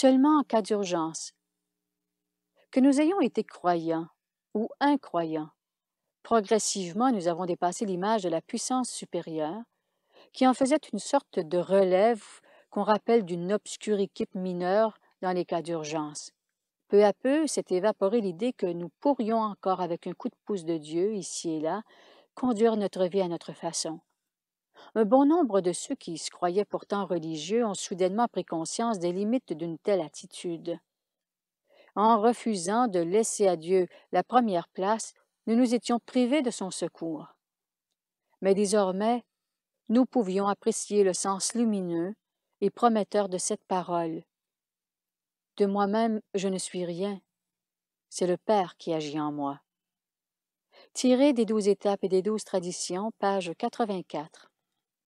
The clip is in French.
seulement en cas d'urgence. Que nous ayons été croyants ou incroyants, progressivement nous avons dépassé l'image de la puissance supérieure, qui en faisait une sorte de relève qu'on rappelle d'une obscure équipe mineure dans les cas d'urgence. Peu à peu s'est évaporée l'idée que nous pourrions encore, avec un coup de pouce de Dieu, ici et là, conduire notre vie à notre façon. Un bon nombre de ceux qui se croyaient pourtant religieux ont soudainement pris conscience des limites d'une telle attitude. En refusant de laisser à Dieu la première place, nous nous étions privés de son secours. Mais désormais, nous pouvions apprécier le sens lumineux et prometteur de cette parole. De moi-même, je ne suis rien. C'est le Père qui agit en moi. Tiré des douze étapes et des douze traditions, page 84.